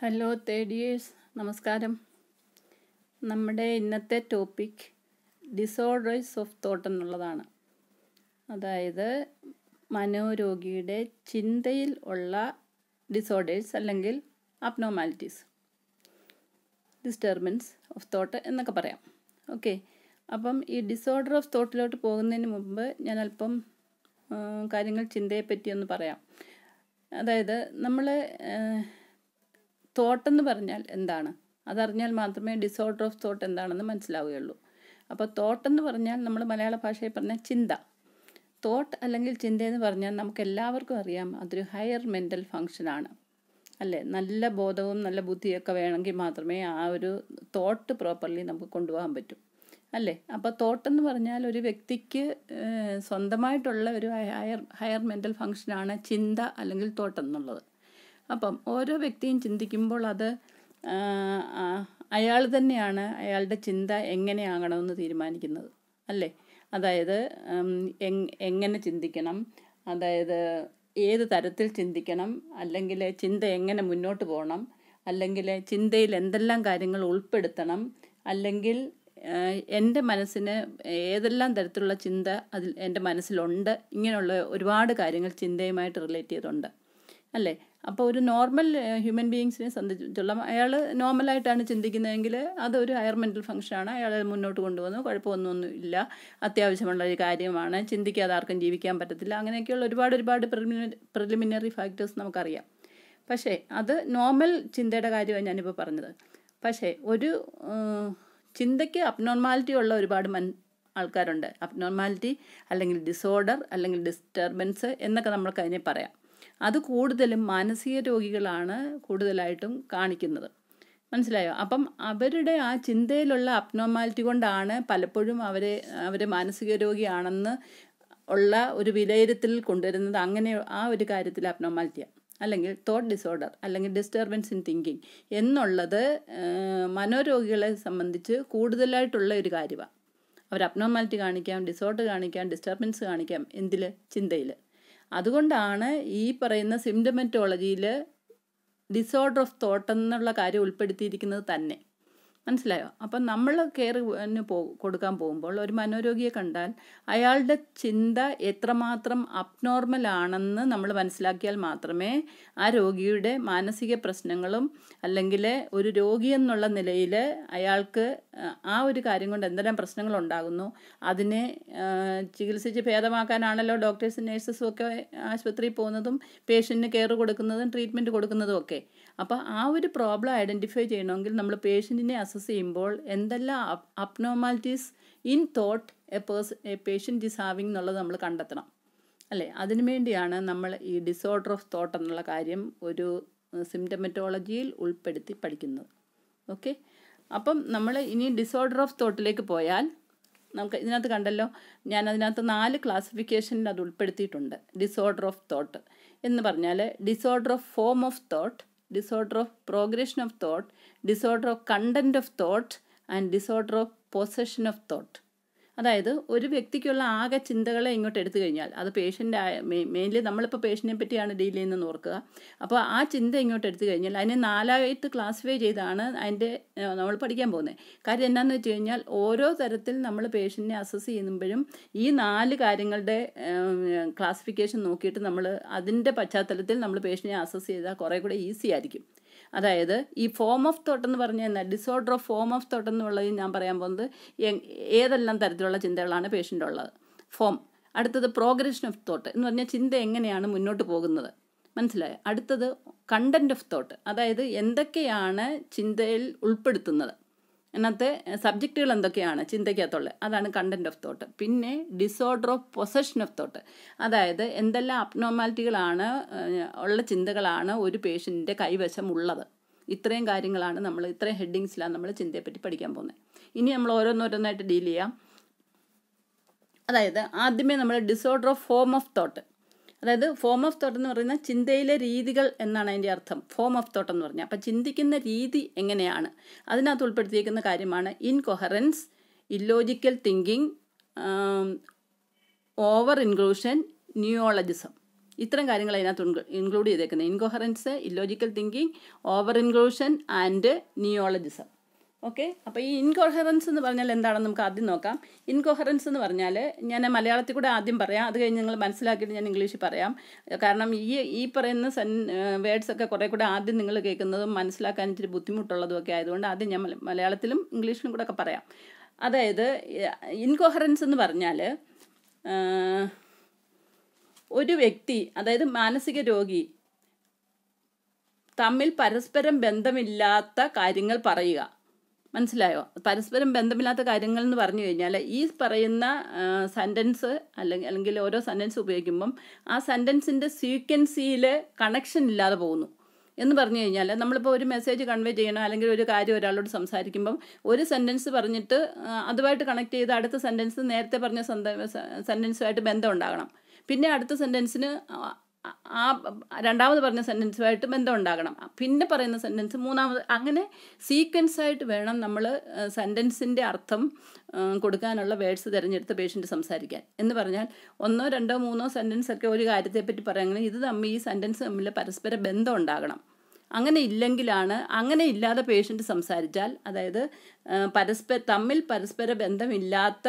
Hello തേഡിയേഴ്സ് നമസ്കാരം നമ്മുടെ ഇന്നത്തെ ടോപ്പിക് ഡിസോർഡേഴ്സ് ഓഫ് തോട്ട് എന്നുള്ളതാണ് അതായത് മനോരോഗിയുടെ ചിന്തയിൽ ഉള്ള ഡിസോർഡേഴ്സ് അല്ലെങ്കിൽ അബ്നോമാലിറ്റീസ് ഡിസ്റ്റർബൻസ് ഓഫ് തോട്ട് എന്നൊക്കെ പറയാം ഓക്കെ അപ്പം ഈ ഡിസോർഡർ ഓഫ് തോട്ടിലോട്ട് പോകുന്നതിന് മുമ്പ് ഞാൻ അല്പം കാര്യങ്ങൾ ചിന്തയെപ്പറ്റി ഒന്ന് പറയാം അതായത് നമ്മൾ എന്ന് പറഞ്ഞാൽ എന്താണ് അതറിഞ്ഞാൽ മാത്രമേ ഡിസോർഡർ ഓഫ് തോട്ട് എന്താണെന്ന് മനസ്സിലാവുകയുള്ളൂ അപ്പോൾ തോട്ടെന്ന് പറഞ്ഞാൽ നമ്മൾ മലയാള ഭാഷയിൽ പറഞ്ഞാൽ ചിന്ത തോട്ട് അല്ലെങ്കിൽ ചിന്തയെന്ന് പറഞ്ഞാൽ നമുക്ക് എല്ലാവർക്കും അറിയാം അതൊരു ഹയർ മെൻ്റൽ ഫങ്ഷനാണ് അല്ലേ നല്ല ബോധവും നല്ല ബുദ്ധിയൊക്കെ വേണമെങ്കിൽ മാത്രമേ ആ ഒരു തോട്ട് പ്രോപ്പർലി നമുക്ക് കൊണ്ടുപോകാൻ പറ്റൂ അല്ലേ അപ്പോൾ തോട്ടെന്ന് പറഞ്ഞാൽ ഒരു വ്യക്തിക്ക് സ്വന്തമായിട്ടുള്ള ഒരു ഹയർ ഹയർ മെൻ്റൽ ഫങ്ഷനാണ് ചിന്ത അല്ലെങ്കിൽ തോട്ടെന്നുള്ളത് അപ്പം ഓരോ വ്യക്തിയും ചിന്തിക്കുമ്പോൾ അത് അയാൾ തന്നെയാണ് അയാളുടെ ചിന്ത എങ്ങനെയാകണമെന്ന് തീരുമാനിക്കുന്നത് അല്ലേ അതായത് എങ്ങനെ ചിന്തിക്കണം അതായത് ഏത് തരത്തിൽ ചിന്തിക്കണം അല്ലെങ്കിൽ ചിന്ത എങ്ങനെ മുന്നോട്ട് പോകണം അല്ലെങ്കിൽ ചിന്തയിൽ എന്തെല്ലാം കാര്യങ്ങൾ ഉൾപ്പെടുത്തണം അല്ലെങ്കിൽ എൻ്റെ മനസ്സിന് ഏതെല്ലാം തരത്തിലുള്ള ചിന്ത അതിൽ എൻ്റെ മനസ്സിലുണ്ട് ഇങ്ങനെയുള്ള ഒരുപാട് കാര്യങ്ങൾ ചിന്തയുമായിട്ട് റിലേറ്റ് ചെയ്തുണ്ട് അല്ലേ അപ്പോൾ ഒരു നോർമൽ ഹ്യൂമൻ ബീങ്സിനെ സംബന്ധിച്ചിടത്തോളം അയാൾ നോർമലായിട്ടാണ് ചിന്തിക്കുന്നതെങ്കിൽ അതൊരു ഹയർ മെൻ്റൽ ഫംഗ്ഷനാണ് അയാൾ മുന്നോട്ട് കൊണ്ടുവന്നു കുഴപ്പമൊന്നൊന്നും ഇല്ല അത്യാവശ്യമുള്ള ഒരു കാര്യമാണ് ചിന്തിക്കാതെ ആർക്കും ജീവിക്കാൻ പറ്റത്തില്ല അങ്ങനെയൊക്കെയുള്ള ഒരുപാട് ഒരുപാട് പ്രിലിമിനറി ഫാക്ടേഴ്സ് നമുക്കറിയാം പക്ഷേ അത് നോർമൽ ചിന്തയുടെ കാര്യമാണ് ഞാനിപ്പോൾ പറഞ്ഞത് പക്ഷേ ഒരു ചിന്തയ്ക്ക് അബ്നോർമാലിറ്റി ഉള്ള ഒരുപാട് മൻ ആൾക്കാരുണ്ട് അബ്നോർമാലിറ്റി അല്ലെങ്കിൽ ഡിസോർഡർ അല്ലെങ്കിൽ ഡിസ്റ്റർബൻസ് എന്നൊക്കെ നമ്മൾക്ക് അതിനെ പറയാം അത് കൂടുതലും മാനസിക രോഗികളാണ് കൂടുതലായിട്ടും കാണിക്കുന്നത് മനസ്സിലായോ അപ്പം അവരുടെ ആ ചിന്തയിലുള്ള അബ്നോമാലിറ്റി കൊണ്ടാണ് പലപ്പോഴും അവരെ അവർ മാനസിക രോഗിയാണെന്ന് ഉള്ള ഒരു വിലയിരുത്തൽ കൊണ്ടുവരുന്നത് അങ്ങനെ ആ ഒരു കാര്യത്തിൽ അപ്നോമാലിറ്റിയാണ് അല്ലെങ്കിൽ തോട്ട് ഡിസോർഡർ അല്ലെങ്കിൽ ഡിസ്റ്റർബൻസ് ഇൻ തിങ്കിങ് എന്നുള്ളത് മനോരോഗികളെ സംബന്ധിച്ച് കൂടുതലായിട്ടുള്ള ഒരു കാര്യമാണ് അവർ അബ്നോമാലിറ്റി കാണിക്കാം ഡിസോർഡർ കാണിക്കാം ഡിസ്റ്റർബൻസ് കാണിക്കാം എന്തിൽ ചിന്തയിൽ അതുകൊണ്ടാണ് ഈ പറയുന്ന സിംറ്റമെറ്റോളജിയിൽ ഡിസോർഡർ ഓഫ് തോട്ട് എന്നുള്ള കാര്യം ഉൾപ്പെടുത്തിയിരിക്കുന്നത് തന്നെ മനസ്സിലായോ അപ്പം നമ്മൾ കെയറിന് പോ കൊടുക്കാൻ പോകുമ്പോൾ ഒരു മനോരോഗിയെ കണ്ടാൽ അയാളുടെ ചിന്ത എത്രമാത്രം അബ്നോർമൽ ആണെന്ന് നമ്മൾ മനസ്സിലാക്കിയാൽ മാത്രമേ ആ രോഗിയുടെ മാനസിക പ്രശ്നങ്ങളും അല്ലെങ്കിൽ ഒരു രോഗി എന്നുള്ള നിലയിൽ അയാൾക്ക് ആ ഒരു കാര്യം കൊണ്ട് എന്തെല്ലാം പ്രശ്നങ്ങൾ ഉണ്ടാകുന്നു അതിനെ ചികിത്സിച്ച് ഭേദമാക്കാനാണല്ലോ ഡോക്ടേഴ്സും നേഴ്സസും ഒക്കെ ആശുപത്രിയിൽ പോകുന്നതും പേഷ്യൻറ്റിന് കെയർ കൊടുക്കുന്നതും ട്രീറ്റ്മെൻറ്റ് കൊടുക്കുന്നതും ഒക്കെ അപ്പോൾ ആ ഒരു പ്രോബ്ലം ഐഡൻറ്റിഫൈ ചെയ്യണമെങ്കിൽ നമ്മൾ പേഷ്യൻറ്റിനെ അസസ് ചെയ്യുമ്പോൾ എന്തെല്ലാം abnormalities in thought a person a patient is having എന്നുള്ളത് നമ്മൾ കണ്ടെത്തണം അല്ലേ വേണ്ടിയാണ് നമ്മൾ ഈ ഡിസോർഡർ ഓഫ് തോട്ട് എന്നുള്ള കാര്യം ഒരു സിംറ്റമറ്റോളജിയിൽ ഉൾപ്പെടുത്തി പഠിക്കുന്നത് ഓക്കെ അപ്പം നമ്മൾ ഇനി ഡിസോർഡർ ഓഫ് തോട്ടിലേക്ക് പോയാൽ നമുക്ക് ഇതിനകത്ത് കണ്ടല്ലോ ഞാൻ അതിനകത്ത് നാല് ക്ലാസിഫിക്കേഷനിൽ അത് ഉൾപ്പെടുത്തിയിട്ടുണ്ട് ഡിസോർഡർ ഓഫ് തോട്ട് എന്ന് പറഞ്ഞാൽ disorder of form of thought disorder of progression of thought, disorder of content of thought, and disorder of possession of thought. അതായത് ഒരു വ്യക്തിക്കുള്ള ആകെ ചിന്തകളെ ഇങ്ങോട്ട് എടുത്തു കഴിഞ്ഞാൽ അത് പേഷ്യൻ്റ് ആയ മെയിൻലി നമ്മളിപ്പോൾ പേഷ്യൻറ്റിനെ പറ്റിയാണ് ഡീൽ ചെയ്യുന്നതെന്ന് ഓർക്കുക അപ്പോൾ ആ ചിന്ത ഇങ്ങോട്ട് എടുത്തു കഴിഞ്ഞാൽ അതിനെ നാലായിട്ട് ക്ലാസിഫൈ ചെയ്താണ് അതിൻ്റെ നമ്മൾ പഠിക്കാൻ പോകുന്നത് കാര്യം എന്താണെന്ന് വെച്ച് കഴിഞ്ഞാൽ ഓരോ തരത്തിൽ നമ്മൾ പേഷ്യൻറ്റിനെ അസസ് ചെയ്യുമ്പോഴും ഈ നാല് കാര്യങ്ങളുടെ ക്ലാസിഫിക്കേഷൻ നോക്കിയിട്ട് നമ്മൾ അതിൻ്റെ പശ്ചാത്തലത്തിൽ നമ്മൾ പേഷ്യൻറ്റിനെ അസസ് ചെയ്താൽ കുറേ കൂടെ ഈസി ആയിരിക്കും അതായത് ഈ ഫോം ഓഫ് തോട്ട് എന്ന് പറഞ്ഞു കഴിഞ്ഞാൽ disorder of form of thought എന്നുള്ളത് ഞാൻ പറയാൻ പോകുന്നത് ഏതെല്ലാം തരത്തിലുള്ള ചിന്തകളാണ് ഉള്ളത് ഫോം അടുത്തത് പ്രോഗ്രഷൻ ഓഫ് തോട്ട് എന്ന് പറഞ്ഞാൽ ചിന്ത എങ്ങനെയാണ് മുന്നോട്ട് പോകുന്നത് മനസ്സിലായോ അടുത്തത് കണ്ടൻറ്റ് ഓഫ് തോട്ട് അതായത് എന്തൊക്കെയാണ് ചിന്തയിൽ ഉൾപ്പെടുത്തുന്നത് അതിനകത്ത് സബ്ജക്റ്റുകൾ എന്തൊക്കെയാണ് ചിന്തയ്ക്കകത്തുള്ളത് അതാണ് കണ്ടൻറ് ഓഫ് തോട്ട് പിന്നെ disorder of possession of thought അതായത് എന്തെല്ലാം അബ്നോർമാലിറ്റികളാണ് ഉള്ള ചിന്തകളാണ് ഒരു പേഷ്യൻറ്റിൻ്റെ കൈവശം ഉള്ളത് ഇത്രയും കാര്യങ്ങളാണ് നമ്മൾ ഇത്രയും ഹെഡിങ്സിലാണ് നമ്മൾ ചിന്തയെപ്പറ്റി പഠിക്കാൻ പോകുന്നത് ഇനി നമ്മൾ ഓരോന്നോരോന്നായിട്ട് ഡീൽ ചെയ്യാം അതായത് ആദ്യമേ നമ്മൾ disorder of form of thought അതായത് ഫോം ഓഫ് തോട്ട് എന്ന് പറയുന്ന ചിന്തയിലെ രീതികൾ എന്നാണ് അതിൻ്റെ അർത്ഥം ഫോം ഓഫ് തോട്ട് എന്ന് പറഞ്ഞാൽ അപ്പം ചിന്തിക്കുന്ന രീതി എങ്ങനെയാണ് അതിനകത്ത് ഉൾപ്പെടുത്തിയിരിക്കുന്ന കാര്യമാണ് incoherence illogical thinking over inclusion neologism ഇത്തരം കാര്യങ്ങൾ അതിനകത്ത് ഇൻക്ലൂഡ് ചെയ്തേക്കുന്നത് incoherence illogical thinking over inclusion and neologism okay അപ്പോൾ ഈ ഇൻകോഹറൻസ് എന്ന് പറഞ്ഞാൽ എന്താണെന്ന് നമുക്ക് ആദ്യം നോക്കാം ഇൻകോഹറൻസ് എന്ന് പറഞ്ഞാൽ ഞാൻ മലയാളത്തിൽ കൂടെ ആദ്യം പറയാം അത് കഴിഞ്ഞ് നിങ്ങൾ മനസ്സിലാക്കിയിട്ട് ഞാൻ ഇംഗ്ലീഷിൽ പറയാം കാരണം ഈ ഈ പറയുന്ന സെൻ വേർഡ്സൊക്കെ കുറേ കൂടെ ആദ്യം നിങ്ങൾ കേൾക്കുന്നതും മനസ്സിലാക്കാൻ ഇച്ചിരി ബുദ്ധിമുട്ടുള്ളതും ഒക്കെ ആയതുകൊണ്ട് ആദ്യം ഞാൻ മലയാളത്തിലും ഇംഗ്ലീഷിലും കൂടെ ഒക്കെ പറയാം അതായത് ഇൻകോഹറൻസ് എന്ന് പറഞ്ഞാൽ ഒരു വ്യക്തി അതായത് മാനസിക രോഗി തമ്മിൽ പരസ്പരം ബന്ധമില്ലാത്ത കാര്യങ്ങൾ പറയുക മനസ്സിലായോ പരസ്പരം ബന്ധമില്ലാത്ത കാര്യങ്ങൾ എന്ന് പറഞ്ഞു കഴിഞ്ഞാൽ ഈ പറയുന്ന സെൻറ്റൻസ് അല്ലെങ്കിൽ അല്ലെങ്കിൽ ഓരോ സെൻറ്റൻസ് ഉപയോഗിക്കുമ്പം ആ സെൻറ്റൻസിൻ്റെ സീക്വൻസിയിൽ കണക്ഷൻ ഇല്ലാതെ പോകുന്നു എന്ന് പറഞ്ഞു കഴിഞ്ഞാൽ നമ്മളിപ്പോൾ ഒരു മെസ്സേജ് കൺവേ ചെയ്യണം അല്ലെങ്കിൽ ഒരു കാര്യം ഒരാളോട് സംസാരിക്കുമ്പം ഒരു സെൻറ്റൻസ് പറഞ്ഞിട്ട് അതുമായിട്ട് കണക്ട് ചെയ്ത് അടുത്ത സെൻറ്റൻസ് നേരത്തെ പറഞ്ഞ സെൻറ്റൻസുമായിട്ട് ബന്ധം ഉണ്ടാകണം പിന്നെ അടുത്ത സെൻറ്റൻസിന് ആ രണ്ടാമത് പറഞ്ഞ സെൻറ്റൻസുമായിട്ട് ബന്ധം ഉണ്ടാകണം പിന്നെ പറയുന്ന സെൻറ്റൻസ് മൂന്നാമത് അങ്ങനെ സീക്വൻസ് ആയിട്ട് വേണം നമ്മൾ സെൻറ്റൻസിൻ്റെ അർത്ഥം കൊടുക്കാനുള്ള വേർഡ്സ് തിരഞ്ഞെടുത്ത് പേഷ്യൻ്റ് സംസാരിക്കാൻ എന്ന് പറഞ്ഞാൽ ഒന്നോ രണ്ടോ മൂന്നോ സെൻറ്റൻസ് ഒക്കെ ഒരു കാര്യത്തെപ്പറ്റി പറയുന്നത് ഇത് തമ്മിൽ ഈ സെൻറ്റൻസ് തമ്മിൽ പരസ്പര ബന്ധം ഉണ്ടാകണം അങ്ങനെ ഇല്ലെങ്കിലാണ് അങ്ങനെ ഇല്ലാതെ പേഷ്യൻ്റ് സംസാരിച്ചാൽ അതായത് പരസ്പര തമ്മിൽ പരസ്പര ബന്ധമില്ലാത്ത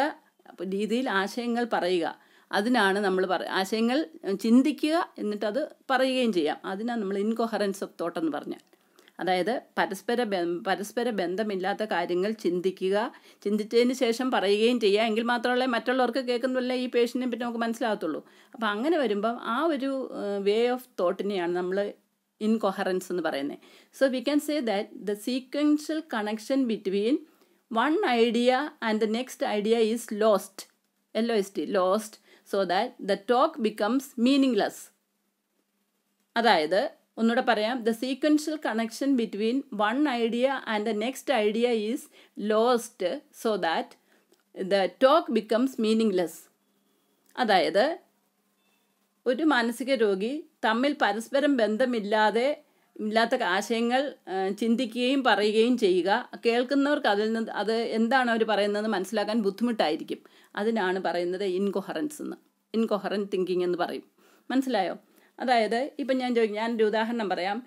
രീതിയിൽ ആശയങ്ങൾ പറയുക അതിനാണ് നമ്മൾ പറ ആശയങ്ങൾ ചിന്തിക്കുക എന്നിട്ടത് പറയുകയും ചെയ്യാം അതിനാണ് നമ്മൾ ഇൻകൊഹറൻസ് ഓഫ് തോട്ട് എന്ന് പറഞ്ഞാൽ അതായത് പരസ്പര പരസ്പര ബന്ധമില്ലാത്ത കാര്യങ്ങൾ ചിന്തിക്കുക ചിന്തിച്ചതിന് ശേഷം പറയുകയും ചെയ്യുക എങ്കിൽ മാത്രമല്ലേ മറ്റുള്ളവർക്ക് കേൾക്കുന്നില്ല ഈ പേഷ്യൻറ്റിനെ പറ്റി നമുക്ക് മനസ്സിലാകത്തുള്ളൂ അപ്പോൾ അങ്ങനെ വരുമ്പോൾ ആ ഒരു വേ ഓഫ് തോട്ടിനെയാണ് നമ്മൾ ഇൻകൊഹറൻസ് എന്ന് പറയുന്നത് so we can say that the sequential connection between one idea and the next idea is lost O S T lost so that the talk becomes meaningless അതായത് ഒന്നുകൂടെ പറയാം the sequential connection between one idea and the next idea is lost so that the talk becomes meaningless അതായത് ഒരു മാനസിക രോഗി തമ്മിൽ പരസ്പരം ബന്ധമില്ലാതെ ഇല്ലാത്ത ആശയങ്ങൾ ചിന്തിക്കുകയും പറയുകയും ചെയ്യുക കേൾക്കുന്നവർക്ക് അതിൽ നിന്ന് അത് എന്താണ് അവർ പറയുന്നത് മനസ്സിലാക്കാൻ ബുദ്ധിമുട്ടായിരിക്കും അതിനാണ് പറയുന്നത് ഇൻകൊഹറൻസ് എന്ന് ഇൻകൊഹറൻ തിങ്കിങ് എന്ന് പറയും മനസ്സിലായോ അതായത് ഇപ്പം ഞാൻ ചോദിക്കും ഞാനൊരു ഉദാഹരണം പറയാം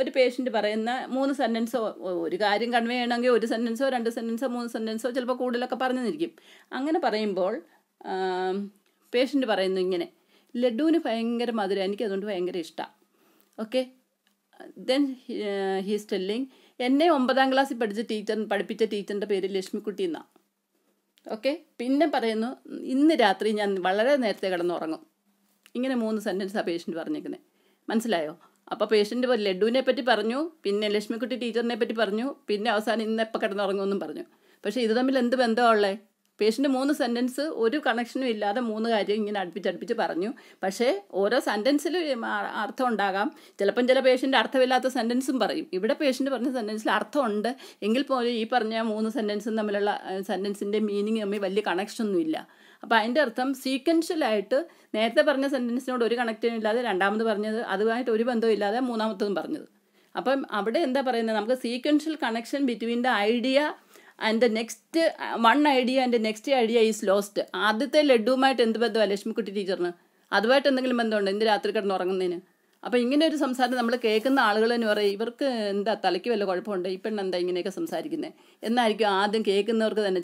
ഒരു പേഷ്യൻ്റ് പറയുന്ന മൂന്ന് സെൻറ്റൻസോ ഒരു കാര്യം കൺവേ ചെയ്യണമെങ്കിൽ ഒരു സെൻറ്റൻസോ രണ്ട് സെൻറ്റൻസോ മൂന്ന് സെൻറ്റൻസോ ചിലപ്പോൾ കൂടുതലൊക്കെ പറഞ്ഞു തന്നിരിക്കും അങ്ങനെ പറയുമ്പോൾ പേഷ്യൻ്റ് പറയുന്നു ഇങ്ങനെ ലഡുവിന് ഭയങ്കര മധുരം എനിക്ക് അതുകൊണ്ട് ഭയങ്കര ഇഷ്ടമാണ് ഓക്കെ ദെൻ ഹീസ് ടെല്ലിങ് എന്നെ ഒമ്പതാം ക്ലാസ്സിൽ പഠിച്ച ടീച്ചർ പഠിപ്പിച്ച ടീച്ചറിൻ്റെ പേര് ലക്ഷ്മിക്കുട്ടി എന്നാണ് ഓക്കെ പിന്നെ പറയുന്നു ഇന്ന് രാത്രി ഞാൻ വളരെ നേരത്തെ കിടന്നുറങ്ങും ഇങ്ങനെ മൂന്ന് സെൻറ്റൻസ് ആ പേഷ്യൻറ്റ് പറഞ്ഞേക്കുന്നത് മനസ്സിലായോ അപ്പോൾ പേഷ്യൻ്റ് ലഡുവിനെ പറ്റി പറഞ്ഞു പിന്നെ ലക്ഷ്മിക്കുട്ടി ടീച്ചറിനെ പറ്റി പറഞ്ഞു പിന്നെ അവസാനം ഇന്ന് എപ്പോൾ കിടന്നുറങ്ങുമെന്നും പറഞ്ഞു പക്ഷേ ഇത് തമ്മിൽ എന്ത് ഉള്ളത് പേഷ്യൻ്റ് മൂന്ന് സെൻറ്റൻസ് ഒരു കണക്ഷനും ഇല്ലാതെ മൂന്ന് കാര്യം ഇങ്ങനെ അടുപ്പിച്ചടുപ്പിച്ച് പറഞ്ഞു പക്ഷേ ഓരോ സെൻറ്റൻസിലും അർത്ഥം ഉണ്ടാകാം ചിലപ്പം ചില പേഷ്യൻ്റ് അർത്ഥമില്ലാത്ത സെൻറ്റൻസും പറയും ഇവിടെ പേഷ്യൻ്റ് പറഞ്ഞ സെൻറ്റൻസിൽ അർത്ഥമുണ്ട് എങ്കിൽ പോലും ഈ പറഞ്ഞ മൂന്ന് സെൻറ്റൻസും തമ്മിലുള്ള സെൻറ്റൻസിൻ്റെ മീനിങ് തമ്മിൽ വലിയ കണക്ഷനൊന്നും ഇല്ല അപ്പോൾ അതിൻ്റെ അർത്ഥം സീക്വൻഷ്യലായിട്ട് നേരത്തെ പറഞ്ഞ സെൻറ്റൻസിനോട് ഒരു കണക്ഷനും ഇല്ലാതെ രണ്ടാമത് പറഞ്ഞത് അതുമായിട്ട് ഒരു ബന്ധവും ഇല്ലാതെ മൂന്നാമത്തതും പറഞ്ഞത് അപ്പം അവിടെ എന്താ പറയുന്നത് നമുക്ക് sequential connection between the idea and the next one idea and next idea is lost ആദ്യത്തെ ലഡുവുമായിട്ട് എന്ത് ബന്ധമാണ് ലക്ഷ്മിക്കുട്ടി ടീച്ചറിന് അതുമായിട്ട് എന്തെങ്കിലും ബന്ധമുണ്ടോ എന്ത് രാത്രി കിടന്ന് ഉറങ്ങുന്നതിന് അപ്പോൾ ഇങ്ങനെ ഒരു സംസാരം നമ്മൾ കേൾക്കുന്ന ആളുകൾ എന്ന് പറയും ഇവർക്ക് എന്താ തലയ്ക്ക് വല്ല കുഴപ്പമുണ്ട് ഇപ്പം എന്താ ഇങ്ങനെയൊക്കെ സംസാരിക്കുന്നത് എന്നായിരിക്കും ആദ്യം കേൾക്കുന്നവർക്ക് തന്നെ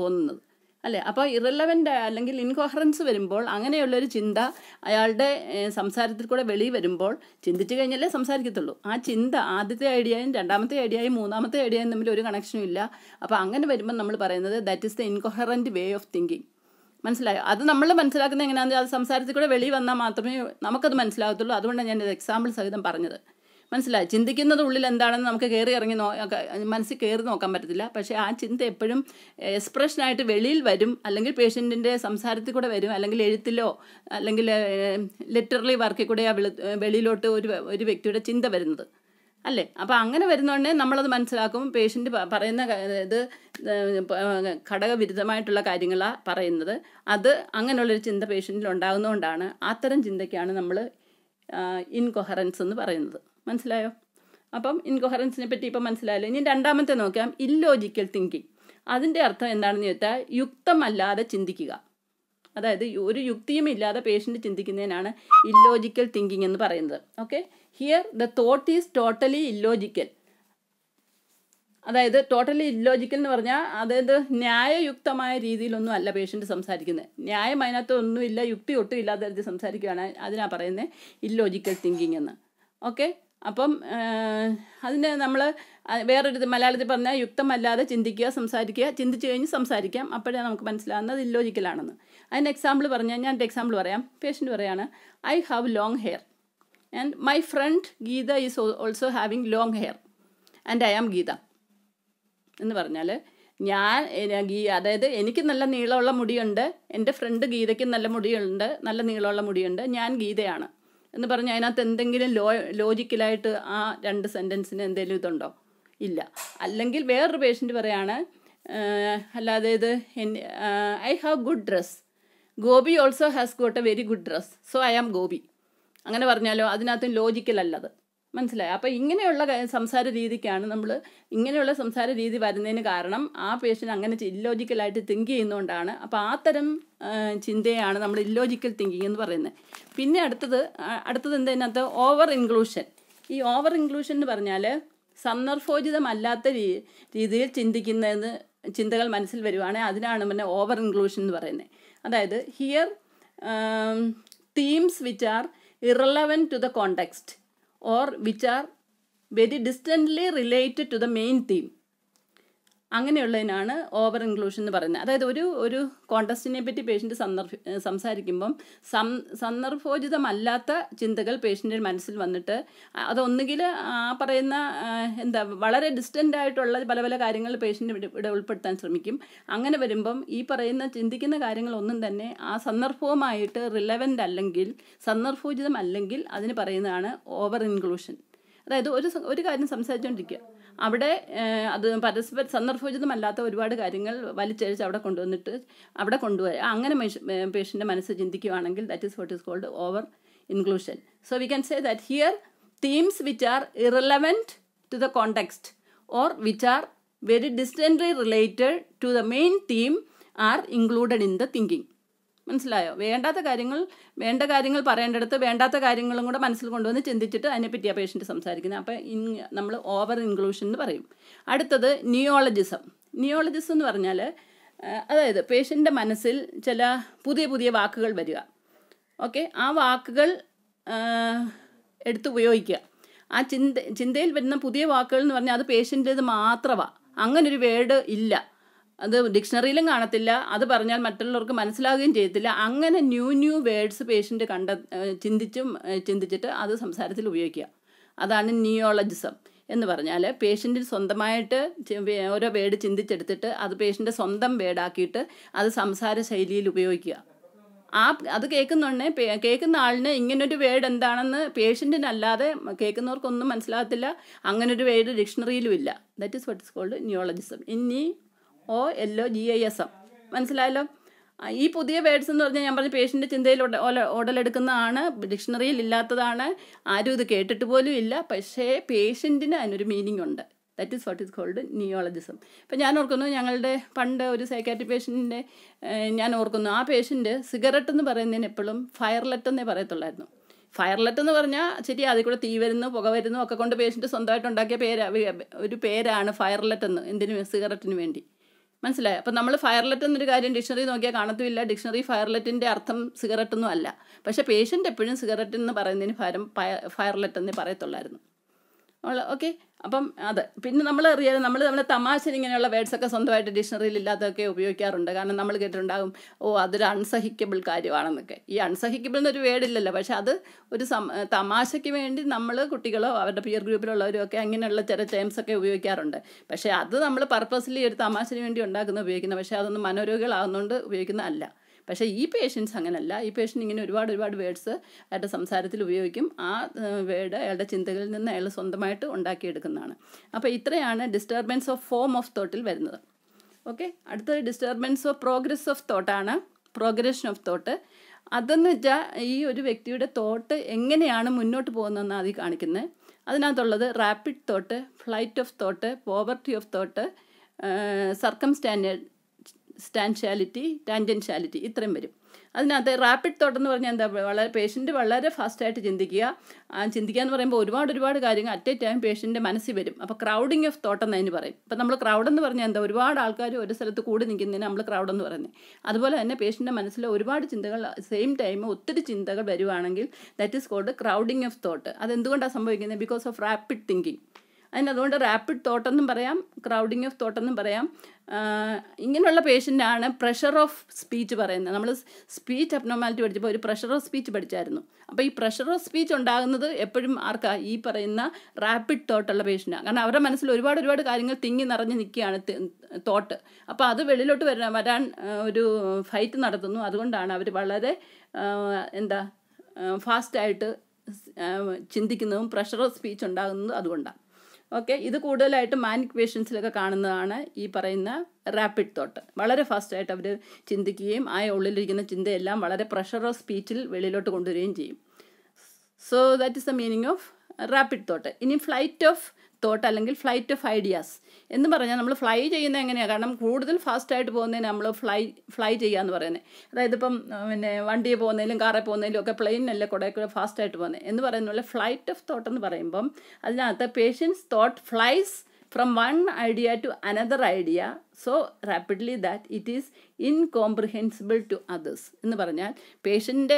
തോന്നുന്നത് അല്ലെ അപ്പോൾ ഇറലവൻ്റ് അല്ലെങ്കിൽ ഇൻകോഹറൻസ് വരുമ്പോൾ അങ്ങനെയുള്ളൊരു ചിന്ത അയാളുടെ സംസാരത്തിൽ കൂടെ വെളി വരുമ്പോൾ ചിന്തിച്ചു കഴിഞ്ഞാലേ സംസാരിക്കത്തുള്ളൂ ആ ചിന്ത ആദ്യത്തെ ഐഡിയയും രണ്ടാമത്തെ ഐഡിയയും മൂന്നാമത്തെ ഐഡിയയും തമ്മിൽ ഒരു കണക്ഷനും ഇല്ല അപ്പോൾ അങ്ങനെ വരുമ്പോൾ നമ്മൾ പറയുന്നത് that is the incoherent way of thinking മനസ്സിലായോ അത് നമ്മൾ മനസ്സിലാക്കുന്നത് എങ്ങനെയാണെന്ന് അത് സംസാരത്തിൽ കൂടെ വെളി വന്നാൽ മാത്രമേ നമുക്കത് മനസ്സിലാകത്തുള്ളൂ അതുകൊണ്ടാണ് ഞാനിത് എക്സാമ്പിൾ സഹിതം പറഞ്ഞത് മനസ്സിലായി ചിന്തിക്കുന്നത് ഉള്ളിൽ എന്താണെന്ന് നമുക്ക് കയറി ഇറങ്ങി നോ മനസ്സിൽ കയറി നോക്കാൻ പറ്റത്തില്ല പക്ഷേ ആ ചിന്ത എപ്പോഴും എക്സ്പ്രഷനായിട്ട് വെളിയിൽ വരും അല്ലെങ്കിൽ പേഷ്യൻറ്റിൻ്റെ സംസാരത്തിൽ കൂടെ വരും അല്ലെങ്കിൽ എഴുത്തിലോ അല്ലെങ്കിൽ ലെറ്ററലി വർക്കിൽ കൂടെ ആ വെളിയിലോട്ട് ഒരു ഒരു വ്യക്തിയുടെ ചിന്ത വരുന്നത് അല്ലേ അപ്പോൾ അങ്ങനെ വരുന്നതുകൊണ്ടേ നമ്മളത് മനസ്സിലാക്കും പേഷ്യൻ്റ് പറയുന്ന ഇത് ഘടകവിരുദ്ധമായിട്ടുള്ള കാര്യങ്ങളാണ് പറയുന്നത് അത് അങ്ങനെയുള്ളൊരു ചിന്ത പേഷ്യൻറ്റിൽ ഉണ്ടാകുന്നതുകൊണ്ടാണ് അത്തരം ചിന്തയ്ക്കാണ് നമ്മൾ ഇൻകൊഹറൻസ് എന്ന് പറയുന്നത് മനസ്സിലായോ അപ്പം ഇൻകൊഹറൻസിനെ പറ്റി ഇപ്പം മനസ്സിലായല്ലോ ഇനി രണ്ടാമത്തെ നോക്കാം ഇല്ലോജിക്കൽ തിങ്കിങ് അതിൻ്റെ അർത്ഥം എന്താണെന്ന് ചോദിച്ചാൽ യുക്തമല്ലാതെ ചിന്തിക്കുക അതായത് ഒരു യുക്തിയും ഇല്ലാതെ പേഷ്യൻ്റ് ചിന്തിക്കുന്നതിനാണ് ഇല്ലോജിക്കൽ തിങ്കിങ് എന്ന് പറയുന്നത് okay here the thought is totally illogical അതായത് ടോട്ടലി ഇല്ലോജിക്കൽ എന്ന് പറഞ്ഞാൽ അതായത് ന്യായയുക്തമായ രീതിയിലൊന്നും അല്ല പേഷ്യൻ്റ് സംസാരിക്കുന്നത് ന്യായം അതിനകത്ത് ഒന്നുമില്ല യുക്തി ഒട്ടും ഇല്ലാതെ സംസാരിക്കുകയാണ് അതിനാണ് പറയുന്നത് ഇല്ലോജിക്കൽ തിങ്കിങ് എന്ന് ഓക്കെ അപ്പം അതിന് നമ്മൾ വേറൊരു മലയാളത്തിൽ പറഞ്ഞാൽ യുക്തമല്ലാതെ ചിന്തിക്കുക സംസാരിക്കുക ചിന്തിച്ചു കഴിഞ്ഞ് സംസാരിക്കാം അപ്പോഴേ നമുക്ക് മനസ്സിലാകുന്നത് ഇല്ലോജിക്കലാണെന്ന് അതിന് എക്സാമ്പിൾ പറഞ്ഞാൽ ഞാൻ എക്സാമ്പിൾ പറയാം പേഷ്യൻ്റ് പറയാണ് I have long hair and my friend Geeta is also having long hair and I am Geeta എന്ന് പറഞ്ഞാൽ ഞാൻ ഗീ അതായത് എനിക്ക് നല്ല നീളമുള്ള മുടിയുണ്ട് എൻ്റെ ഫ്രണ്ട് ഗീതയ്ക്ക് നല്ല മുടിയുണ്ട് നല്ല നീളമുള്ള മുടിയുണ്ട് ഞാൻ ഗീതയാണ് എന്ന് പറഞ്ഞാൽ അതിനകത്ത് എന്തെങ്കിലും ലോ ലോജിക്കലായിട്ട് ആ രണ്ട് സെൻറ്റൻസിന് എന്തെങ്കിലും ഇതുണ്ടോ ഇല്ല അല്ലെങ്കിൽ വേറൊരു പേഷ്യൻ്റ് പറയാണ് അല്ലാതെ ഇത് I have good dress Gopi also has got a very good dress so I am Gopi അങ്ങനെ പറഞ്ഞാലോ അതിനകത്തും ലോജിക്കൽ മനസ്സിലായി അപ്പോൾ ഇങ്ങനെയുള്ള സംസാര രീതിക്കാണ് നമ്മൾ ഇങ്ങനെയുള്ള സംസാര രീതി വരുന്നതിന് കാരണം ആ പേഷ്യൻ്റ് അങ്ങനെ ഇല്ലോജിക്കലായിട്ട് തിങ്ക് ചെയ്യുന്നതുകൊണ്ടാണ് അപ്പോൾ ആ തരം ചിന്തയാണ് നമ്മൾ ഇല്ലോജിക്കൽ തിങ്കിങ് എന്ന് പറയുന്നത് പിന്നെ അടുത്തത് അടുത്തത് എന്തതിനകത്ത് ഓവർ ഇൻക്ലൂഷൻ ഈ ഓവർ ഇൻക്ലൂഷൻ എന്ന് പറഞ്ഞാൽ സന്ദർഭോചിതമല്ലാത്ത രീതിയിൽ ചിന്തിക്കുന്നതെന്ന് ചിന്തകൾ മനസ്സിൽ വരുവാണെങ്കിൽ അതിനാണ് പിന്നെ ഓവർ ഇൻക്ലൂഷൻ എന്ന് പറയുന്നത് അതായത് here themes which are irrelevant to the context or which are very distantly related to the main theme. അങ്ങനെയുള്ളതിനാണ് ഓവർ ഇൻക്ലൂഷൻ എന്ന് പറയുന്നത് അതായത് ഒരു ഒരു കോണ്ടസ്റ്റിനെ പറ്റി പേഷ്യൻ്റ് സന്ദർഭ സംസാരിക്കുമ്പം സം സന്ദർഭോചിതമല്ലാത്ത ചിന്തകൾ പേഷ്യൻ്റെ മനസ്സിൽ വന്നിട്ട് അതൊന്നുകിൽ ആ പറയുന്ന എന്താ വളരെ ഡിസ്റ്റൻ്റ് ആയിട്ടുള്ള പല പല കാര്യങ്ങൾ പേഷ്യൻ്റ് ഇവിടെ ഉൾപ്പെടുത്താൻ ശ്രമിക്കും അങ്ങനെ വരുമ്പം ഈ പറയുന്ന ചിന്തിക്കുന്ന കാര്യങ്ങളൊന്നും തന്നെ ആ സന്ദർഭവുമായിട്ട് റിലവൻ്റ് അല്ലെങ്കിൽ സന്ദർഭോചിതമല്ലെങ്കിൽ അല്ലെങ്കിൽ അതിന് പറയുന്നതാണ് ഓവർ ഇൻക്ലൂഷൻ അതായത് ഒരു ഒരു കാര്യം സംസാരിച്ചുകൊണ്ടിരിക്കുക അവിടെ അത് പരസ്പര സന്ദർഭോചിതമല്ലാത്ത ഒരുപാട് കാര്യങ്ങൾ വലിച്ചഴിച്ച് അവിടെ കൊണ്ടുവന്നിട്ട് അവിടെ കൊണ്ടുവരിക അങ്ങനെ പേഷ്യൻ്റെ മനസ്സ് ചിന്തിക്കുകയാണെങ്കിൽ that is what is called over inclusion so we can say that here themes which are irrelevant to the context or which are very distantly related to the main theme are included in the thinking മനസ്സിലായോ വേണ്ടാത്ത കാര്യങ്ങൾ വേണ്ട കാര്യങ്ങൾ പറയേണ്ടടുത്ത് വേണ്ടാത്ത കാര്യങ്ങളും കൂടെ മനസ്സിൽ കൊണ്ടുവന്ന് ചിന്തിച്ചിട്ട് അതിനെപ്പറ്റി ആ പേഷ്യൻ്റ് സംസാരിക്കുന്നത് അപ്പോൾ ഇൻ നമ്മൾ ഓവർ ഇൻക്ലൂഷൻ എന്ന് പറയും അടുത്തത് നിയോളജിസം നിയോളജിസം എന്ന് പറഞ്ഞാൽ അതായത് പേഷ്യൻ്റെ മനസ്സിൽ ചില പുതിയ പുതിയ വാക്കുകൾ വരിക ഓക്കെ ആ വാക്കുകൾ എടുത്ത് ഉപയോഗിക്കുക ആ ചിന്ത ചിന്തയിൽ വരുന്ന പുതിയ വാക്കുകൾ എന്ന് പറഞ്ഞാൽ അത് പേഷ്യൻ്റേത് മാത്രമാണ് അങ്ങനൊരു വേർഡ് ഇല്ല അത് ഡിക്ഷണറിയിലും കാണത്തില്ല അത് പറഞ്ഞാൽ മറ്റുള്ളവർക്ക് മനസ്സിലാവുകയും ചെയ്യത്തില്ല അങ്ങനെ ന്യൂ ന്യൂ വേർഡ്സ് പേഷ്യൻ്റ് കണ്ട ചിന്തിച്ചും ചിന്തിച്ചിട്ട് അത് സംസാരത്തിൽ ഉപയോഗിക്കുക അതാണ് നിയോളജിസം എന്ന് പറഞ്ഞാൽ പേഷ്യൻറ്റിന് സ്വന്തമായിട്ട് ഓരോ വേർഡ് ചിന്തിച്ചെടുത്തിട്ട് അത് പേഷ്യൻ്റെ സ്വന്തം വേർഡാക്കിയിട്ട് അത് സംസാര ശൈലിയിൽ ഉപയോഗിക്കുക ആ അത് കേൾക്കുന്നുണ്ടെങ്കിൽ കേൾക്കുന്ന ആളിന് ഇങ്ങനൊരു വേർഡ് എന്താണെന്ന് പേഷ്യൻറ്റിനല്ലാതെ കേൾക്കുന്നവർക്കൊന്നും മനസ്സിലാകത്തില്ല അങ്ങനൊരു വേർഡ് ഡിക്ഷണറിയിലും ഇല്ല that is what is called neologism ഇനി O L O G I S O മനസ്സിലായല്ലോ ഈ പുതിയ വേർഡ്സ് എന്ന് പറഞ്ഞാൽ ഞാൻ പറഞ്ഞ പേഷ്യൻ്റ് ചിന്തയിൽ ഉടലെടുക്കുന്നതാണ് ഡിക്ഷണറിയിൽ ഇല്ലാത്തതാണ് ആരും ഇത് കേട്ടിട്ട് പോലും ഇല്ല പക്ഷേ പേഷ്യൻറ്റിന് അതിനൊരു മീനിങ് ഉണ്ട് that is what is called neologism ഇപ്പം ഞാൻ ഓർക്കുന്നു ഞങ്ങളുടെ പണ്ട് ഒരു സൈക്കാറ്റി പേഷ്യൻറ്റിൻ്റെ ഞാൻ ഓർക്കുന്നു ആ പേഷ്യൻ്റ് സിഗരറ്റ് എന്ന് പറയുന്നതിന് എപ്പോഴും ഫയർലെറ്റ് എന്നേ പറയത്തുള്ളായിരുന്നു ഫയർലെറ്റ് എന്ന് പറഞ്ഞാൽ ശരി അതിൽ കൂടെ തീ വരുന്നു പുക വരുന്നു ഒക്കെ കൊണ്ട് പേഷ്യൻ്റ് സ്വന്തമായിട്ട് ഉണ്ടാക്കിയ പേര് ഒരു പേരാണ് ഫയർലെറ്റ് എന്ന് എന്തിനു സിഗരറ്റിന് വേണ്ടി മനസ്സിലായി അപ്പം നമ്മൾ ഫയർലെറ്റ് എന്നൊരു കാര്യം ഡിക്ഷണറി നോക്കിയാൽ കാണത്തുമില്ല ഡിക്ഷണറി ഫയർലെറ്റിൻ്റെ അർത്ഥം സിഗരറ്റൊന്നും അല്ല പക്ഷേ പേഷ്യൻ്റ് എപ്പോഴും സിഗരറ്റ് എന്ന് പറയുന്നതിന് ഫയർ ഫയർലെറ്റ് എന്നേ പറയത്തുള്ളായിരുന്നു ഓക്കെ അപ്പം അത് പിന്നെ നമ്മൾ അറിയാതെ നമ്മൾ നമ്മുടെ തമാശന് ഇങ്ങനെയുള്ള വേർഡ്സൊക്കെ സ്വന്തമായിട്ട് ഡിക്ഷണറിയിൽ ഇല്ലാത്തതൊക്കെ ഉപയോഗിക്കാറുണ്ട് കാരണം നമ്മൾ കേട്ടിട്ടുണ്ടാകും ഓ അതൊരു അൺസഹിക്കബിൾ കാര്യമാണെന്നൊക്കെ ഈ അൺസഹിക്കബിൾ എന്നൊരു വേർഡില്ലല്ലോ പക്ഷെ അത് ഒരു തമാശയ്ക്ക് വേണ്ടി നമ്മൾ കുട്ടികളോ അവരുടെ പിയർ ഗ്രൂപ്പിലുള്ളവരോ ഒക്കെ അങ്ങനെയുള്ള ചില ടേംസൊക്കെ ഉപയോഗിക്കാറുണ്ട് പക്ഷേ അത് നമ്മൾ പർപ്പസ്ലി ഒരു തമാശന് വേണ്ടി ഉണ്ടാക്കുന്ന ഉപയോഗിക്കുന്നത് പക്ഷേ അതൊന്നും മനോരോഗികളാകുന്നതുകൊണ്ട് ഉപയോഗിക്കുന്നതല്ല പക്ഷേ ഈ പേഷ്യൻസ് അങ്ങനല്ല ഈ പേഷ്യൻ്റ് ഇങ്ങനെ ഒരുപാട് ഒരുപാട് വേർഡ്സ് അയാളുടെ സംസാരത്തിൽ ഉപയോഗിക്കും ആ വേർഡ് അയാളുടെ ചിന്തകളിൽ നിന്ന് അയാൾ സ്വന്തമായിട്ട് ഉണ്ടാക്കിയെടുക്കുന്നതാണ് അപ്പോൾ ഇത്രയാണ് ഡിസ്റ്റർബൻസ് ഓഫ് ഫോം ഓഫ് തോട്ടിൽ വരുന്നത് ഓക്കെ അടുത്തത് ഡിസ്റ്റർബൻസ് ഓഫ് പ്രോഗ്രസ് ഓഫ് തോട്ടാണ് പ്രോഗ്രഷൻ ഓഫ് തോട്ട് അതെന്ന് വെച്ചാൽ ഈ ഒരു വ്യക്തിയുടെ തോട്ട് എങ്ങനെയാണ് മുന്നോട്ട് പോകുന്നതെന്ന് ആദ്യം കാണിക്കുന്നത് അതിനകത്തുള്ളത് rapid thought flight of thought poverty of thought circumstantiality tangentiality ഇത്രയും വരും അതിനകത്ത് റാപ്പിഡ് തോട്ട് എന്ന് പറഞ്ഞാൽ എന്താ വളരെ പേഷ്യൻ്റ് വളരെ ഫാസ്റ്റായിട്ട് ചിന്തിക്കുക ചിന്തിക്കുക എന്ന് പറയുമ്പോൾ ഒരുപാട് ഒരുപാട് കാര്യങ്ങൾ അറ്റ് എ ടൈം പേഷ്യൻ്റെ മനസ്സിൽ വരും അപ്പോൾ ക്രൗഡിങ് ഓഫ് തോട്ട് അതിന് പറയും ഇപ്പോൾ നമ്മൾ ക്രൗഡ് എന്ന് പറഞ്ഞാൽ എന്താ ഒരുപാട് ആൾക്കാർ ഒരു സ്ഥലത്ത് കൂടി നിൽക്കുന്നതിന് നമ്മൾ ക്രൗഡ് എന്ന് പറയുന്നത് അതുപോലെ തന്നെ പേഷ്യൻ്റെ മനസ്സിൽ ഒരുപാട് ചിന്തകൾ സെയിം ടൈം ഒത്തിരി ചിന്തകൾ വരുവാണെങ്കിൽ that is called crowding of thought അതെന്തുകൊണ്ടാണ് സംഭവിക്കുന്നത് ബിക്കോസ് ഓഫ് റാപ്പിഡ് തിങ്കിങ് അതുകൊണ്ട് റാപ്പിഡ് തോട്ടെന്നും പറയാം ക്രൗഡിങ് ഓഫ് തോട്ടെന്നും പറയാം ഇങ്ങനെയുള്ള പേഷ്യൻ്റാണ് പ്രഷർ ഓഫ് സ്പീച്ച് പറയുന്നത് നമ്മൾ സ്പീച്ച് അപ്നോമാലിറ്റി പഠിച്ചപ്പോൾ ഒരു പ്രഷർ ഓഫ് സ്പീച്ച് പഠിച്ചായിരുന്നു അപ്പോൾ ഈ പ്രഷർ ഓഫ് സ്പീച്ച് ഉണ്ടാകുന്നത് എപ്പോഴും ആർക്കാ ഈ പറയുന്ന റാപ്പിഡ് തോട്ടുള്ള പേഷ്യൻറ്റാണ് കാരണം അവരുടെ മനസ്സിൽ ഒരുപാട് ഒരുപാട് കാര്യങ്ങൾ തിങ്ങി നിറഞ്ഞ് നിൽക്കുകയാണ് തോട്ട് അപ്പോൾ അത് വെളിയിലോട്ട് വരാൻ വരാൻ ഒരു ഫൈറ്റ് നടത്തുന്നു അതുകൊണ്ടാണ് അവർ വളരെ എന്താ ഫാസ്റ്റായിട്ട് ചിന്തിക്കുന്നതും പ്രഷർ ഓഫ് സ്പീച്ച് ഉണ്ടാകുന്നതും അതുകൊണ്ടാണ് ഓക്കെ ഇത് കൂടുതലായിട്ട് മാൻ ഇക്വേഷൻസിലൊക്കെ കാണുന്നതാണ് ഈ പറയുന്ന റാപ്പിഡ് തോട്ട് വളരെ ഫാസ്റ്റായിട്ട് അവർ ചിന്തിക്കുകയും ആ ഉള്ളിലിരിക്കുന്ന ചിന്തയെല്ലാം വളരെ പ്രഷർ ഓഫ് സ്പീച്ചിൽ വെളിയിലോട്ട് കൊണ്ടുവരികയും ചെയ്യും so that is the meaning of rapid thought ഇനി ഫ്ലൈറ്റ് ഓഫ് തോട്ട് അല്ലെങ്കിൽ ഫ്ലൈറ്റ് ഓഫ് ഐഡിയാസ് എന്ന് പറഞ്ഞാൽ നമ്മൾ ഫ്ലൈ ചെയ്യുന്നത് എങ്ങനെയാണ് കാരണം കൂടുതൽ ഫാസ്റ്റായിട്ട് പോകുന്നതിന് നമ്മൾ ഫ്ലൈ ഫ്ലൈ ചെയ്യാന്ന് പറയുന്നത് അതായത് ഇപ്പം പിന്നെ വണ്ടിയിൽ പോകുന്നതിലും കാറിൽ പോകുന്നതിലും ഒക്കെ പ്ലെയിനല്ലേ കുറേ കൂടെ ഫാസ്റ്റായിട്ട് പോകുന്നത് എന്ന് പറയുന്ന പോലെ ഫ്ലൈറ്റ് ഓഫ് തോട്ട് എന്ന് പറയുമ്പം അതിനകത്ത് patient's thought flies from one idea to another idea so rapidly that it is incomprehensible to others എന്ന് പറഞ്ഞാൽ പേഷ്യൻ്റെ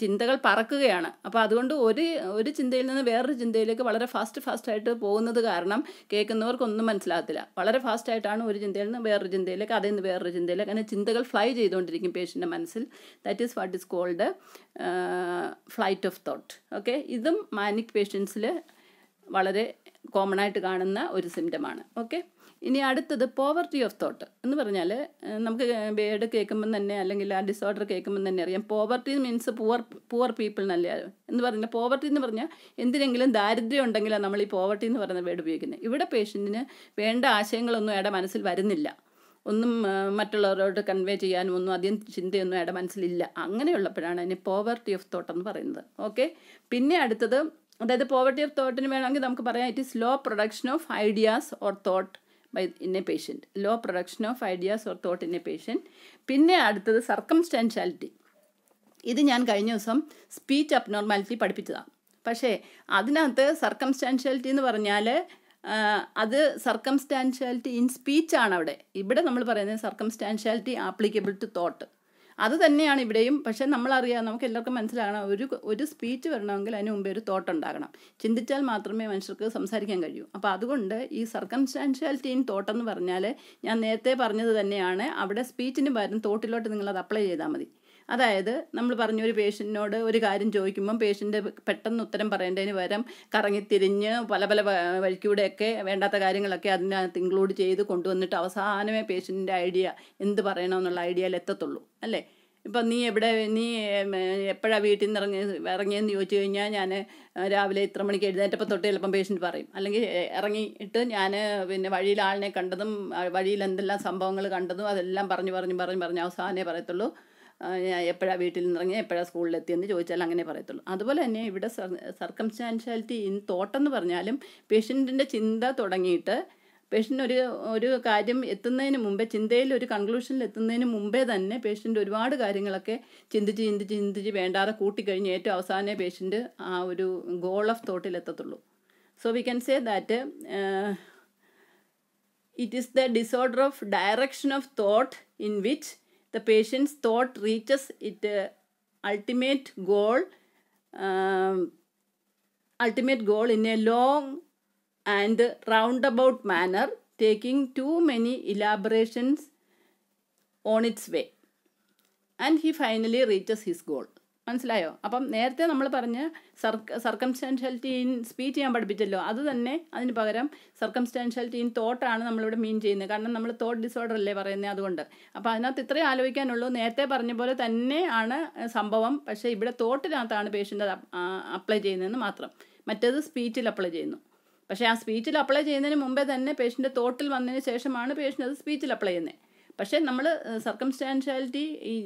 ചിന്തകൾ പറക്കുകയാണ് അപ്പോൾ അതുകൊണ്ട് ഒരു ഒരു ചിന്തയിൽ നിന്ന് വേറൊരു ചിന്തയിലേക്ക് വളരെ ഫാസ്റ്റ് ഫാസ്റ്റായിട്ട് പോകുന്നത് കാരണം കേൾക്കുന്നവർക്കൊന്നും മനസ്സിലാകത്തില്ല വളരെ ഫാസ്റ്റായിട്ടാണ് ഒരു ചിന്തയിൽ നിന്ന് വേറൊരു ചിന്തയിലേക്ക് അതിൽ നിന്ന് വേറൊരു ചിന്തയിലേക്ക് അങ്ങനെ ചിന്തകൾ ഫ്ലൈ ചെയ്തുകൊണ്ടിരിക്കും പേഷ്യൻ്റെ മനസ്സിൽ that is what is called flight of thought okay ഇതും മാനിക് പേഷ്യൻസിൽ വളരെ കോമൺ ആയിട്ട് കാണുന്ന ഒരു സിംറ്റമാണ് ഓക്കെ ഇനി അടുത്തത് പോവർട്ടി ഓഫ് തോട്ട് എന്ന് പറഞ്ഞാൽ നമുക്ക് ബേഡ് കേൾക്കുമ്പം തന്നെ അല്ലെങ്കിൽ ആ ഡിസോർഡർ കേൾക്കുമ്പം തന്നെ അറിയാം poverty means poor poor people എന്നല്ലേ എന്ന് പറഞ്ഞാൽ പോവർട്ടി എന്ന് പറഞ്ഞാൽ എന്തിനെങ്കിലും ദാരിദ്ര്യം ഉണ്ടെങ്കിലാണ് നമ്മൾ ഈ പോവർട്ടി എന്ന് പറയുന്ന വേർഡ് ഉപയോഗിക്കുന്നത് ഇവിടെ പേഷ്യൻറ്റിന് വേണ്ട ആശയങ്ങളൊന്നും അയാളുടെ മനസ്സിൽ വരുന്നില്ല ഒന്നും മറ്റുള്ളവരോട് കൺവേ ചെയ്യാനും ഒന്നും അധികം ചിന്തയൊന്നും അയാളുടെ മനസ്സിലില്ല അങ്ങനെയുള്ളപ്പോഴാണ് അതിന് പോവർട്ടി ഓഫ് തോട്ട് എന്ന് പറയുന്നത് ഓക്കെ പിന്നെ അടുത്തത് അതായത് പോവർട്ടി ഓഫ് തോട്ടിന് വേണമെങ്കിൽ നമുക്ക് പറയാം it is low production of ideas or thought by in a patient low production of ideas or thought in a patient പിന്നെ അടുത്തത് സർക്കംസ്റ്റാൻഷ്യാലിറ്റി ഇത് ഞാൻ കഴിഞ്ഞ ദിവസം സ്പീച്ച് അബ്നോർമാലിറ്റി പഠിപ്പിച്ചതാണ് പക്ഷേ അതിനകത്ത് സർക്കംസ്റ്റാൻഷ്യാലിറ്റി എന്ന് പറഞ്ഞാൽ അത് സർക്കംസ്റ്റാൻഷ്യാലിറ്റി ഇൻ സ്പീച്ചാണ് അവിടെ ഇവിടെ നമ്മൾ പറയുന്നത് സർക്കംസ്റ്റാൻഷ്യാലിറ്റി ആപ്ലിക്കബിൾ ടു തോട്ട് അത് തന്നെയാണ് ഇവിടെയും പക്ഷേ നമ്മളറിയാം നമുക്ക് എല്ലാവർക്കും മനസ്സിലാകണം ഒരു ഒരു സ്പീച്ച് വരണമെങ്കിൽ അതിന് മുമ്പേ ഒരു തോട്ട് ഉണ്ടാകണം ചിന്തിച്ചാൽ മാത്രമേ മനുഷ്യർക്ക് സംസാരിക്കാൻ കഴിയൂ അപ്പോൾ അതുകൊണ്ട് ഈ സർക്കംസ്റ്റാൻഷ്യാലിറ്റി ഇൻ തോട്ടെന്ന് പറഞ്ഞാൽ ഞാൻ നേരത്തെ പറഞ്ഞത് തന്നെയാണ് അവിടെ സ്പീച്ചിന് പകരം തോട്ടിലോട്ട് നിങ്ങളത് അപ്ലൈ ചെയ്താൽ മതി അതായത് നമ്മൾ പറഞ്ഞു ഒരു പേഷ്യൻറ്റിനോട് ഒരു കാര്യം ചോദിക്കുമ്പം പേഷ്യൻ്റ് പെട്ടെന്ന് ഉത്തരം പറയേണ്ടതിന് പകരം കറങ്ങിത്തിരിഞ്ഞ് പല പല വഴിക്കൂടെയൊക്കെ വേണ്ടാത്ത കാര്യങ്ങളൊക്കെ അതിനകത്ത് ഇൻക്ലൂഡ് ചെയ്ത് കൊണ്ടുവന്നിട്ട് അവസാനമേ പേഷ്യൻറ്റിൻ്റെ ഐഡിയ എന്ത് പറയണമെന്നുള്ള ഐഡിയയിൽ എത്തത്തുള്ളൂ അല്ലേ ഇപ്പം നീ എവിടെ നീ എപ്പോഴാണ് വീട്ടിൽ നിന്ന് ഇറങ്ങി ഇറങ്ങിയെന്ന് ചോദിച്ചു കഴിഞ്ഞാൽ ഞാൻ രാവിലെ ഇത്ര മണിക്ക് എഴുന്നേറ്റപ്പം തൊട്ട് ചിലപ്പം പേഷ്യൻ്റ് പറയും അല്ലെങ്കിൽ ഇറങ്ങിയിട്ട് ഞാൻ പിന്നെ വഴിയിൽ ആളിനെ കണ്ടതും വഴിയിൽ എന്തെല്ലാം സംഭവങ്ങൾ കണ്ടതും അതെല്ലാം പറഞ്ഞു പറഞ്ഞു പറഞ്ഞു പറഞ്ഞു അവസാനമേ പറയത്തുള്ളൂ എപ്പോഴാണ് വീട്ടിൽ നിന്നിറങ്ങി എപ്പോഴാണ് സ്കൂളിലെത്തിയെന്ന് ചോദിച്ചാൽ അങ്ങനെ പറയത്തുള്ളൂ അതുപോലെ തന്നെ ഇവിടെ സർക്കംസ്റ്റാൻഷ്യാലിറ്റി ഇൻ തോട്ടെന്ന് പറഞ്ഞാലും പേഷ്യൻറ്റിൻ്റെ ചിന്ത തുടങ്ങിയിട്ട് പേഷ്യൻ്റ് ഒരു ഒരു കാര്യം എത്തുന്നതിന് മുമ്പേ ചിന്തയിൽ ഒരു കൺക്ലൂഷനിൽ എത്തുന്നതിന് മുമ്പേ തന്നെ പേഷ്യൻ്റ് ഒരുപാട് കാര്യങ്ങളൊക്കെ ചിന്തിച്ച് ചിന്തിച്ച് ചിന്തിച്ച് വേണ്ടാതെ കൂട്ടിക്കഴിഞ്ഞ് ഏറ്റവും അവസാനമേ പേഷ്യൻ്റ് ആ ഒരു ഗോൾ ഓഫ് തോട്ടിൽ എത്തത്തുള്ളൂ so we can say that it is the disorder of direction of thought in which the patient's thought reaches its uh, ultimate goal um, ultimate goal in a long and roundabout manner taking too many elaborations on its way and he finally reaches his goal മനസ്സിലായോ അപ്പം നേരത്തെ നമ്മൾ പറഞ്ഞ് സർക്ക circumstantiality in speech ചെയ്യാൻ പഠിപ്പിച്ചല്ലോ അത് തന്നെ അതിന് പകരം സർക്കംസ്റ്റാൻഷ്യാലിറ്റി ഇൻ തോട്ടാണ് നമ്മളിവിടെ മീൻ ചെയ്യുന്നത് കാരണം നമ്മൾ തോട്ട് ഡിസോർഡർ അല്ലേ പറയുന്നത് അതുകൊണ്ട് അപ്പോൾ അതിനകത്ത് ഇത്രയും ആലോചിക്കാനുള്ളൂ നേരത്തെ പറഞ്ഞ പോലെ തന്നെയാണ് സംഭവം പക്ഷേ ഇവിടെ തോട്ടിനകത്താണ് പേഷ്യൻ്റ് അപ്ലൈ ചെയ്യുന്നതെന്ന് മാത്രം മറ്റേത് സ്പീച്ചിൽ അപ്ലൈ ചെയ്യുന്നു പക്ഷേ ആ സ്പീച്ചിൽ അപ്ലൈ ചെയ്യുന്നതിന് മുമ്പേ തന്നെ പേഷ്യൻ്റ് തോട്ടിൽ വന്നതിന് ശേഷമാണ് പേഷ്യൻ്റ് അത് സ്പീച്ചിൽ അപ്ലൈ ചെയ്യുന്നത് പക്ഷേ നമ്മൾ circumstantiality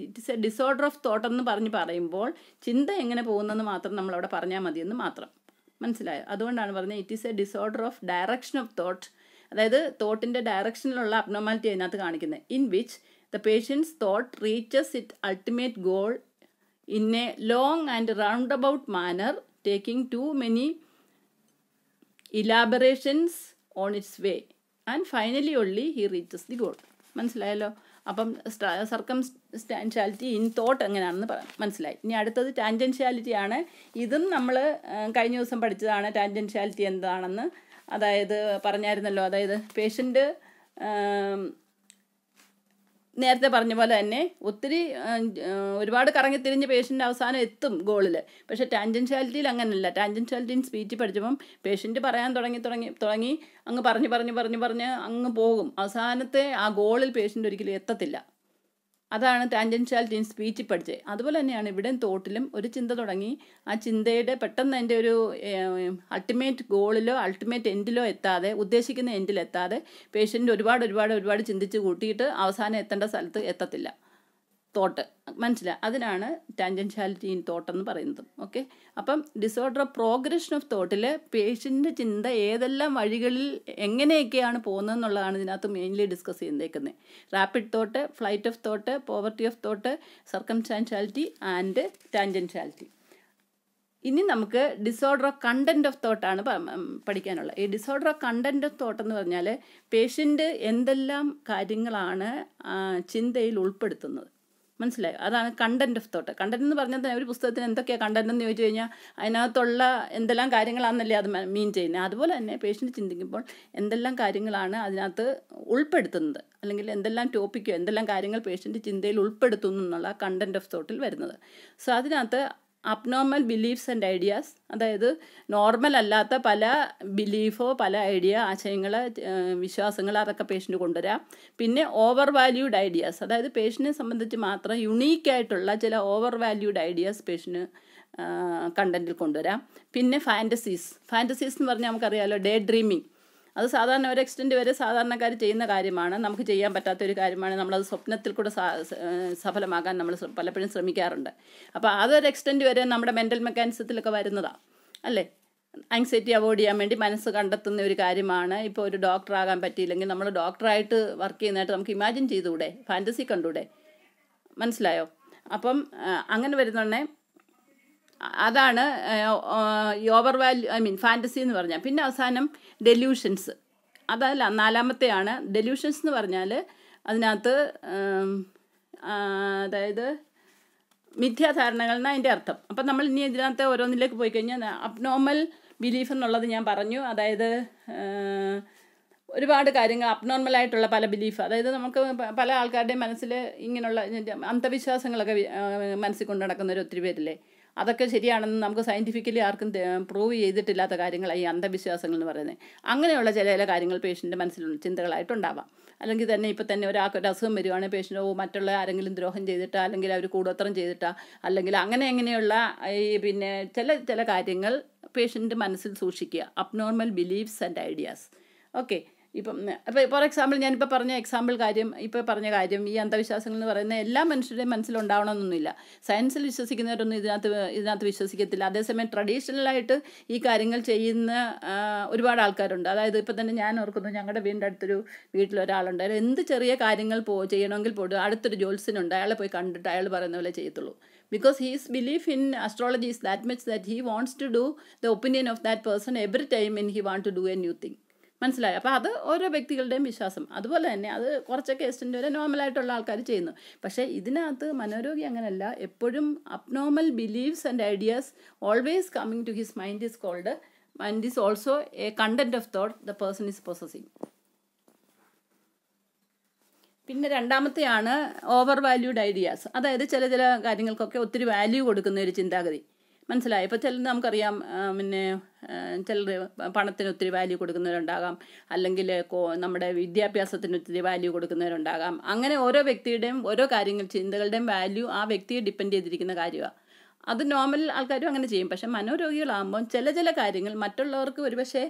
it's a disorder of thought എന്ന് പറഞ്ഞ് പറയുമ്പോൾ ചിന്ത എങ്ങനെ പോകുന്നെന്ന് മാത്രം നമ്മൾ അവിടെ പറഞ്ഞാൽ മതിയെന്ന് മാത്രം മനസ്സിലായോ അതുകൊണ്ടാണ് പറഞ്ഞത് it is a disorder of direction of thought അതായത് തോട്ടിൻ്റെ ഡയറക്ഷനിലുള്ള അബ്നോമാലിറ്റി അതിനകത്ത് കാണിക്കുന്നത് in which the patient's thought reaches its ultimate goal in a long and round about manner taking too many elaborations on its way and finally only he reaches the goal മനസ്സിലായല്ലോ അപ്പം സർക്കം സ്റ്റാൻഷ്യാലിറ്റി in thought എങ്ങനെയാണെന്ന് പറയാം മനസ്സിലായി ഇനി അടുത്തത് tangentiality ആണ് ഇതും നമ്മൾ കഴിഞ്ഞ ദിവസം പഠിച്ചതാണ് ടാൻജൻഷ്യാലിറ്റി എന്താണെന്ന് അതായത് പറഞ്ഞായിരുന്നല്ലോ അതായത് പേഷ്യൻറ്റ് നേരത്തെ പറഞ്ഞ പോലെ തന്നെ ഒത്തിരി ഒരുപാട് കറങ്ങി തിരിഞ്ഞ് പേഷ്യൻ്റ് അവസാനം എത്തും ഗോളിൽ പക്ഷേ ടാൻജൻഷ്യാലിറ്റിയിൽ അങ്ങനെയല്ല ടാൻജൻഷ്യാലിറ്റി സ്പീച്ച് പഠിച്ചപ്പം പേഷ്യൻ്റ് പറയാൻ തുടങ്ങി തുടങ്ങി തുടങ്ങി അങ്ങ് പറഞ്ഞ് പറഞ്ഞ് പറഞ്ഞ് പറഞ്ഞ് അങ്ങ് പോകും അവസാനത്തെ ആ ഗോളിൽ പേഷ്യൻ്റ് ഒരിക്കലും എത്തത്തില്ല അതാണ് ടാൻജൻഷ്യാലിറ്റി ഇൻ സ്പീച്ച് പഠിച്ചത് അതുപോലെ തന്നെയാണ് ഇവിടെയും തോട്ടിലും ഒരു ചിന്ത തുടങ്ങി ആ ചിന്തയുടെ പെട്ടെന്ന് അതിൻ്റെ ഒരു അൾട്ടിമേറ്റ് ഗോളിലോ അൾട്ടിമേറ്റ് എൻഡിലോ എത്താതെ ഉദ്ദേശിക്കുന്ന എൻഡിലെത്താതെ പേഷ്യൻ്റ് ഒരുപാട് ഒരുപാട് ഒരുപാട് ചിന്തിച്ച് കൂട്ടിയിട്ട് അവസാനം എത്തേണ്ട സ്ഥലത്ത് എത്തത്തില്ല തോട്ട് മനസ്സിലായി അതിനാണ് ടാൻജൻഷ്യാലിറ്റി ഇൻ തോട്ട് എന്ന് പറയുന്നത് ഓക്കെ അപ്പം ഡിസോർഡർ ഓഫ് പ്രോഗ്രഷൻ ഓഫ് തോട്ടിൽ പേഷ്യൻ്റെ ചിന്ത ഏതെല്ലാം വഴികളിൽ എങ്ങനെയൊക്കെയാണ് പോകുന്നതെന്നുള്ളതാണ് ഇതിനകത്ത് മെയിൻലി ഡിസ്കസ് ചെയ്തേക്കുന്നത് rapid thought flight of thought poverty of thought circumstantiality and tangentiality ഇനി നമുക്ക് ഡിസോർഡർ ഓഫ് കണ്ടൻറ് ഓഫ് തോട്ടാണ് പഠിക്കാനുള്ളത് ഈ disorder of content of thought എന്ന് പറഞ്ഞാൽ പേഷ്യൻ്റ് എന്തെല്ലാം കാര്യങ്ങളാണ് ചിന്തയിൽ ഉൾപ്പെടുത്തുന്നത് മനസ്സിലായോ അതാണ് കണ്ടന്റ് ഓഫ് തോട്ട് കണ്ടന്റ് എന്ന് പറഞ്ഞാൽ തന്നെ ഒരു പുസ്തകത്തിന് എന്തൊക്കെയാണ് കണ്ടന്റ് എന്ന് ചോദിച്ചു കഴിഞ്ഞാൽ അതിനകത്തുള്ള എന്തെല്ലാം കാര്യങ്ങളാണെന്നല്ലേ അത് മീൻ ചെയ്യുന്നത് അതുപോലെ തന്നെ പേഷ്യൻ്റ് ചിന്തിക്കുമ്പോൾ എന്തെല്ലാം കാര്യങ്ങളാണ് അതിനകത്ത് ഉൾപ്പെടുത്തുന്നത് അല്ലെങ്കിൽ എന്തെല്ലാം ടോപ്പിക്കോ എന്തെല്ലാം കാര്യങ്ങൾ പേഷ്യൻ്റ് ചിന്തയിൽ ഉൾപ്പെടുത്തുന്നു എന്നുള്ള കണ്ടന്റ് ഓഫ് തോട്ടിൽ വരുന്നത് സോ അതിനകത്ത് അബ്നോർമൽ ബിലീഫ്സ് ആൻഡ് ഐഡിയാസ് അതായത് നോർമൽ അല്ലാത്ത പല ബിലീഫോ പല ഐഡിയ ആശയങ്ങൾ വിശ്വാസങ്ങൾ അതൊക്കെ പേഷ്യൻറ്റ് കൊണ്ടുവരാം പിന്നെ ഓവർ വാല്യൂഡ് ഐഡിയാസ് അതായത് പേഷ്യനെ സംബന്ധിച്ച് മാത്രം ആയിട്ടുള്ള ചില ഓവർ വാല്യൂഡ് ഐഡിയാസ് പേഷ്യന് കണ്ടൻറ്റിൽ കൊണ്ടുവരാം പിന്നെ ഫാൻറ്റസീസ് ഫാൻറ്റസീസ് എന്ന് പറഞ്ഞാൽ നമുക്കറിയാമല്ലോ ഡേ ഡ്രീമിങ് അത് സാധാരണ ഒരു എക്സ്റ്റെൻറ്റ് വരെ സാധാരണക്കാർ ചെയ്യുന്ന കാര്യമാണ് നമുക്ക് ചെയ്യാൻ പറ്റാത്ത ഒരു കാര്യമാണ് നമ്മളത് സ്വപ്നത്തിൽ കൂടെ സഫലമാകാൻ നമ്മൾ പലപ്പോഴും ശ്രമിക്കാറുണ്ട് അപ്പോൾ അതൊരു എക്സ്റ്റെൻറ്റ് വരെ നമ്മുടെ മെൻ്റൽ മെക്കാനിസത്തിലൊക്കെ വരുന്നതാണ് അല്ലേ ആങ്സൈറ്റി അവോയ്ഡ് ചെയ്യാൻ വേണ്ടി മനസ്സ് കണ്ടെത്തുന്ന ഒരു കാര്യമാണ് ഇപ്പോൾ ഒരു ഡോക്ടർ ആകാൻ പറ്റിയില്ലെങ്കിൽ നമ്മൾ ഡോക്ടറായിട്ട് വർക്ക് ചെയ്യുന്നതായിട്ട് നമുക്ക് ഇമാജിൻ ചെയ്തുകൂടെ ഫാൻറ്റസി കണ്ടുകൂടെ മനസ്സിലായോ അപ്പം അങ്ങനെ വരുന്നുണ്ടെങ്കിൽ അതാണ് over value I mean fantasy എന്ന് പറഞ്ഞാൽ പിന്നെ അവസാനം ഡെല്യൂഷൻസ് അതല്ല നാലാമത്തെയാണ് ഡെല്യൂഷൻസ് എന്ന് പറഞ്ഞാൽ അതിനകത്ത് അതായത് മിഥ്യാധാരണകൾ എന്നാണ് അതിൻ്റെ അർത്ഥം അപ്പം നമ്മൾ ഇനി ഇതിനകത്ത് ഓരോന്നിലേക്ക് പോയി കഴിഞ്ഞാൽ അബ്നോർമൽ ബിലീഫ് എന്നുള്ളത് ഞാൻ പറഞ്ഞു അതായത് ഒരുപാട് കാര്യങ്ങൾ ആയിട്ടുള്ള പല ബിലീഫ് അതായത് നമുക്ക് പല ആൾക്കാരുടെയും മനസ്സിൽ ഇങ്ങനെയുള്ള അന്ധവിശ്വാസങ്ങളൊക്കെ മനസ്സിൽ കൊണ്ടു നടക്കുന്നവർ ഒത്തിരി പേരില്ലേ അതൊക്കെ ശരിയാണെന്ന് നമുക്ക് സയൻറ്റിഫിക്കലി ആർക്കും പ്രൂവ് ചെയ്തിട്ടില്ലാത്ത കാര്യങ്ങളാണ് ഈ അന്ധവിശ്വാസങ്ങൾ എന്ന് പറയുന്നത് അങ്ങനെയുള്ള ചില ചില കാര്യങ്ങൾ പേഷ്യൻ്റെ മനസ്സിൽ ചിന്തകളായിട്ടുണ്ടാവാം അല്ലെങ്കിൽ തന്നെ ഇപ്പം തന്നെ ഒരാൾക്ക് ഒരു അസുഖം വരുവാണെങ്കിൽ പേഷ്യൻ്റ് ഓ മറ്റുള്ള ആരെങ്കിലും ദ്രോഹം ചെയ്തിട്ടാ അല്ലെങ്കിൽ അവർ കൂടോത്രം ചെയ്തിട്ടാ അല്ലെങ്കിൽ അങ്ങനെ എങ്ങനെയുള്ള ഈ പിന്നെ ചില ചില കാര്യങ്ങൾ പേഷ്യൻ്റ് മനസ്സിൽ സൂക്ഷിക്കുക abnormal beliefs and ideas okay ഇപ്പം അപ്പം ഫോർ എക്സാമ്പിൾ ഞാനിപ്പോൾ പറഞ്ഞ എക്സാമ്പിൾ കാര്യം ഇപ്പോൾ പറഞ്ഞ കാര്യം ഈ അന്ധവിശ്വാസങ്ങൾ എന്ന് പറയുന്ന എല്ലാ മനുഷ്യരുടെയും മനസ്സിലുണ്ടാവണമെന്നൊന്നുമില്ല സയൻസിൽ വിശ്വസിക്കുന്നവരൊന്നും ഇതിനകത്ത് ഇതിനകത്ത് വിശ്വസിക്കത്തില്ല അതേസമയം ട്രഡീഷണലായിട്ട് ഈ കാര്യങ്ങൾ ചെയ്യുന്ന ഒരുപാട് ആൾക്കാരുണ്ട് അതായത് ഇപ്പം തന്നെ ഞാൻ ഓർക്കുന്നു ഞങ്ങളുടെ വീടിൻ്റെ അടുത്തൊരു വീട്ടിലൊരാളുണ്ട് അയാൾ എന്ത് ചെറിയ കാര്യങ്ങൾ പോ ചെയ്യണമെങ്കിൽ പോലും അടുത്തൊരു ജോത്സ്യനുണ്ട് അയാളെ പോയി കണ്ടിട്ട് അയാൾ പറയുന്ന പോലെ ചെയ്യത്തുള്ളൂ because his belief in astrology is that much that he wants to do the opinion of that person every time in he want to do a new thing മനസ്സിലായി അപ്പോൾ അത് ഓരോ വ്യക്തികളുടെയും വിശ്വാസം അതുപോലെ തന്നെ അത് കുറച്ചൊക്കെ എസ്റ്റിൻ്റെ വരെ നോർമലായിട്ടുള്ള ആൾക്കാർ ചെയ്യുന്നു പക്ഷേ ഇതിനകത്ത് മനോരോഗി അങ്ങനെയല്ല എപ്പോഴും abnormal beliefs and ideas always coming to his mind is called mind is also a content of thought the person is possessing പിന്നെ രണ്ടാമത്തെയാണ് ഓവർ വാല്യൂഡ് ഐഡിയാസ് അതായത് ചില ചില കാര്യങ്ങൾക്കൊക്കെ ഒത്തിരി വാല്യൂ കൊടുക്കുന്ന ഒരു ചിന്താഗതി മനസ്സിലായി ഇപ്പോൾ ചിലത് നമുക്കറിയാം പിന്നെ ചിലർ പണത്തിന് ഒത്തിരി വാല്യൂ കൊടുക്കുന്നവരുണ്ടാകാം അല്ലെങ്കിൽ നമ്മുടെ വിദ്യാഭ്യാസത്തിന് ഒത്തിരി വാല്യൂ കൊടുക്കുന്നവരുണ്ടാകാം അങ്ങനെ ഓരോ വ്യക്തിയുടെയും ഓരോ കാര്യങ്ങൾ ചിന്തകളുടെയും വാല്യൂ ആ വ്യക്തിയെ ഡിപ്പെൻഡ് ചെയ്തിരിക്കുന്ന കാര്യമാണ് അത് നോർമൽ ആൾക്കാരും അങ്ങനെ ചെയ്യും പക്ഷെ മനോരോഗികളാകുമ്പോൾ ചില ചില കാര്യങ്ങൾ മറ്റുള്ളവർക്ക് ഒരുപക്ഷെ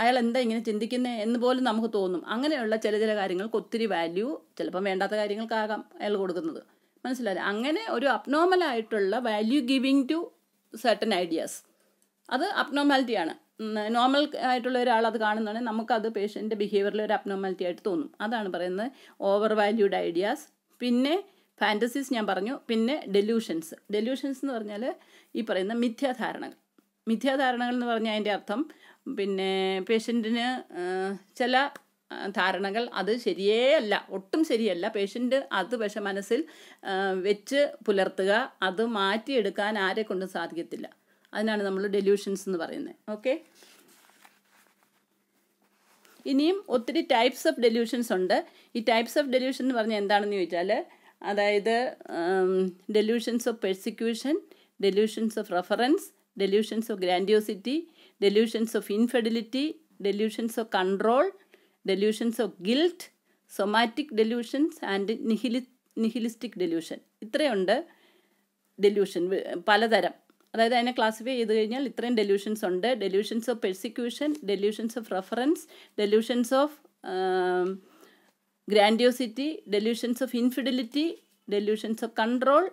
അയാൾ എന്താ ഇങ്ങനെ ചിന്തിക്കുന്നത് എന്ന് പോലും നമുക്ക് തോന്നും അങ്ങനെയുള്ള ചില ചില കാര്യങ്ങൾക്ക് ഒത്തിരി വാല്യൂ ചിലപ്പം വേണ്ടാത്ത കാര്യങ്ങൾക്കാകാം അയാൾ കൊടുക്കുന്നത് മനസ്സിലായി അങ്ങനെ ഒരു അബ്നോർമൽ ആയിട്ടുള്ള value giving to certain ideas അത് ആണ് നോർമൽ ആയിട്ടുള്ള ഒരാൾ അത് കാണുന്നതാണെങ്കിൽ നമുക്കത് പേഷ്യൻ്റെ ബിഹേവിയറിൽ ഒരു അബ്നോമാലിറ്റി ആയിട്ട് തോന്നും അതാണ് പറയുന്നത് ഓവർ വാല്യൂഡ് ഐഡിയാസ് പിന്നെ ഫാൻറ്റസീസ് ഞാൻ പറഞ്ഞു പിന്നെ ഡെല്യൂഷൻസ് ഡെല്യൂഷൻസ് എന്ന് പറഞ്ഞാൽ ഈ പറയുന്ന മിഥ്യാധാരണകൾ മിഥ്യാധാരണകൾ എന്ന് പറഞ്ഞാൽ അതിൻ്റെ അർത്ഥം പിന്നെ പേഷ്യൻറ്റിന് ചില ധാരണകൾ അത് ശരിയേ അല്ല ഒട്ടും ശരിയല്ല പേഷ്യൻ്റ് അത് പക്ഷെ മനസ്സിൽ വെച്ച് പുലർത്തുക അത് മാറ്റിയെടുക്കാൻ ആരെ കൊണ്ടും സാധിക്കത്തില്ല അതിനാണ് നമ്മൾ ഡെല്യൂഷൻസ് എന്ന് പറയുന്നത് ഓക്കെ ഇനിയും ഒത്തിരി ടൈപ്സ് ഓഫ് ഡെല്യൂഷൻസ് ഉണ്ട് ഈ ടൈപ്സ് ഓഫ് ഡെല്യൂഷൻ എന്ന് പറഞ്ഞാൽ എന്താണെന്ന് ചോദിച്ചാൽ അതായത് delusions of persecution delusions of reference delusions of grandiosity delusions of infidelity delusions of control delusions of guilt somatic delusions and നിഹിലി നിഹിലിസ്റ്റിക് ഡെല്യൂഷൻ ഇത്രയുണ്ട് ഡെല്യൂഷൻ പലതരം അതായത് അതിനെ ക്ലാസിഫൈ ചെയ്ത് കഴിഞ്ഞാൽ ഇത്രയും ഡെല്യൂഷൻസ് ഉണ്ട് delusions of persecution delusions of reference delusions of grandiosity delusions of infidelity delusions of control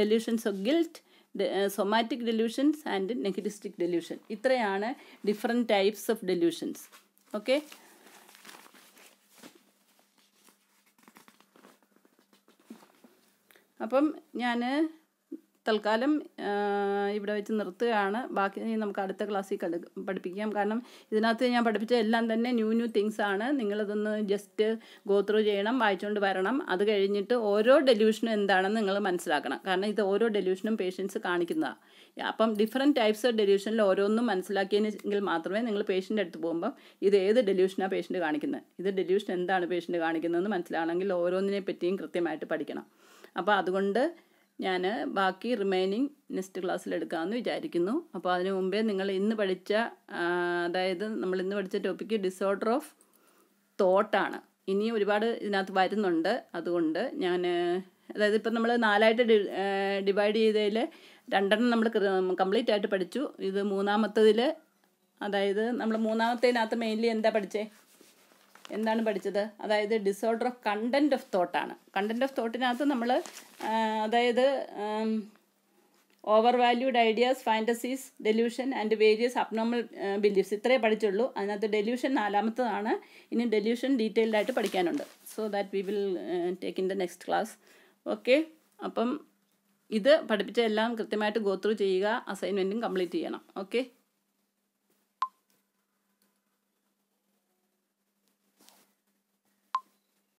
delusions of guilt somatic delusions and negativistic delusion ഇത്രയാണ് different types of delusions okay അപ്പം ഞാൻ തൽക്കാലം ഇവിടെ വെച്ച് നിർത്തുകയാണ് ബാക്കി നമുക്ക് അടുത്ത ക്ലാസ്സിൽ പഠിപ്പിക്കാം കാരണം ഇതിനകത്ത് ഞാൻ പഠിപ്പിച്ച എല്ലാം തന്നെ ന്യൂ ന്യൂ തിങ്സ് ആണ് നിങ്ങളതൊന്ന് ജസ്റ്റ് ഗോത്രൂ ചെയ്യണം വായിച്ചുകൊണ്ട് വരണം അത് കഴിഞ്ഞിട്ട് ഓരോ ഡെലിവിഷനും എന്താണെന്ന് നിങ്ങൾ മനസ്സിലാക്കണം കാരണം ഇത് ഓരോ ഡെലിവിഷനും പേഷ്യൻസ് കാണിക്കുന്നതാണ് അപ്പം ഡിഫറെൻറ്റ് ടൈപ്സ് ഓഫ് ഡെലിവിഷനിൽ ഓരോന്നും മനസ്സിലാക്കിയെങ്കിൽ മാത്രമേ നിങ്ങൾ പേഷ്യൻ്റെ അടുത്ത് പോകുമ്പോൾ ഇത് ഏത് ഡെലിവിഷനാണ് പേഷ്യൻ്റ് കാണിക്കുന്നത് ഇത് ഡെലിവിഷൻ എന്താണ് പേഷ്യൻ്റ് കാണിക്കുന്നതെന്ന് മനസ്സിലാണെങ്കിൽ ഓരോന്നിനെ പറ്റിയും കൃത്യമായിട്ട് പഠിക്കണം അപ്പോൾ അതുകൊണ്ട് ഞാൻ ബാക്കി റിമൈനിങ് നെക്സ്റ്റ് ക്ലാസ്സിൽ എടുക്കാമെന്ന് വിചാരിക്കുന്നു അപ്പോൾ അതിനു മുമ്പേ നിങ്ങൾ ഇന്ന് പഠിച്ച അതായത് നമ്മൾ ഇന്ന് പഠിച്ച ടോപ്പിക്ക് ഡിസോർഡർ ഓഫ് തോട്ടാണ് ഇനി ഒരുപാട് ഇതിനകത്ത് വരുന്നുണ്ട് അതുകൊണ്ട് ഞാൻ അതായത് ഇപ്പം നമ്മൾ നാലായിട്ട് ഡിവൈഡ് ചെയ്തതിൽ രണ്ടെണ്ണം നമ്മൾ കംപ്ലീറ്റ് ആയിട്ട് പഠിച്ചു ഇത് മൂന്നാമത്തതിൽ അതായത് നമ്മൾ മൂന്നാമത്തേനകത്ത് മെയിൻലി എന്താ പഠിച്ചേ എന്താണ് പഠിച്ചത് അതായത് ഡിസോർഡർ ഓഫ് കണ്ടന്റ് ഓഫ് തോട്ടാണ് കണ്ടന്റ് ഓഫ് തോട്ടിനകത്ത് നമ്മൾ അതായത് over valued ideas fantasies delusion and various abnormal beliefs ഇത്രേ പഠിച്ചുള്ളൂ അതിനകത്ത് ഡെല്യൂഷൻ നാലാമത്തതാണ് ഇനി ഡെല്യൂഷൻ ഡീറ്റെയിൽഡ് ആയിട്ട് പഠിക്കാനുണ്ട് so that we will take in the next class okay അപ്പം ഇത് പഠിപ്പിച്ച എല്ലാം കൃത്യമായിട്ട് ഗോത്രൂ ചെയ്യുക അസൈൻമെൻറ്റും കംപ്ലീറ്റ് ചെയ്യണം ഓക്കെ